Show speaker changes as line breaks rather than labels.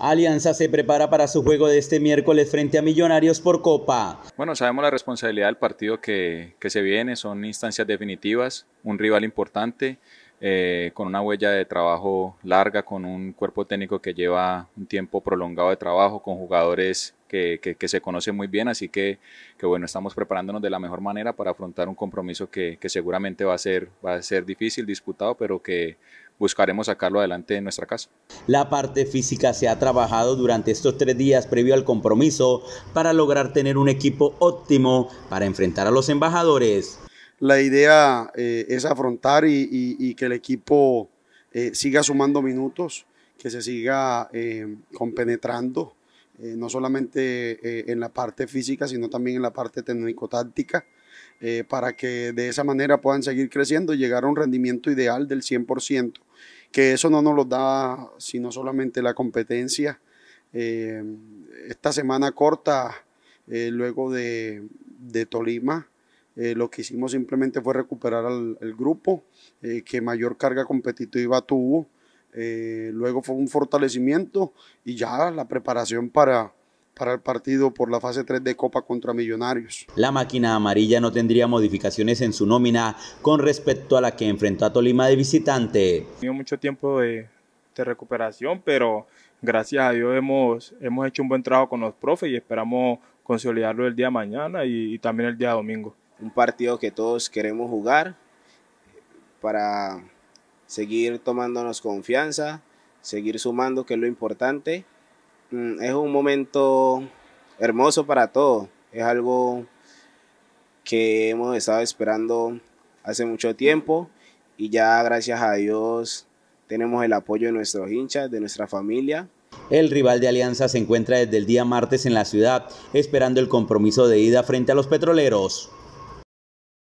Alianza se prepara para su juego de este miércoles frente a Millonarios por Copa.
Bueno, sabemos la responsabilidad del partido que, que se viene, son instancias definitivas, un rival importante. Eh, con una huella de trabajo larga, con un cuerpo técnico que lleva un tiempo prolongado de trabajo, con jugadores que, se conocen muy bien, así que, que, bueno, estamos preparándonos de la mejor manera para afrontar un compromiso que, seguramente va a, ser, va a ser difícil, disputado, pero que buscaremos sacarlo adelante en nuestra casa. La parte física
se ha trabajado durante estos tres días previo al compromiso para lograr tener un equipo
óptimo para enfrentar a los embajadores la idea eh, es afrontar y, que el equipo eh, siga sumando minutos, que se siga eh, compenetrando, no solamente en la parte física, sino también en la parte técnico-táctica, para que de esa manera puedan seguir creciendo y llegar a un rendimiento ideal del 100%, que eso no nos lo da sino solamente la competencia. esta semana corta, luego de Tolima, eh, lo que hicimos simplemente fue recuperar al grupo eh, que mayor carga competitiva tuvo. Eh, luego fue un fortalecimiento y ya la preparación para, para el partido por la fase 3 de Copa contra Millonarios.
La máquina amarilla no tendría modificaciones en su nómina con respecto a la que enfrentó a Tolima de visitante.
Tengo mucho tiempo de, recuperación, pero gracias a Dios hemos, hemos hecho un buen trabajo con los profes y esperamos consolidarlo el día mañana y, también el día domingo un partido que todos queremos jugar
para seguir tomándonos confianza, seguir sumando, que es lo importante. Mm, es un momento hermoso para todos, es algo que hemos estado esperando hace mucho tiempo y ya gracias a Dios tenemos el apoyo de nuestros hinchas, de nuestra familia.
El rival de Alianza se encuentra desde el día martes en la ciudad, esperando el compromiso de ida frente a los petroleros.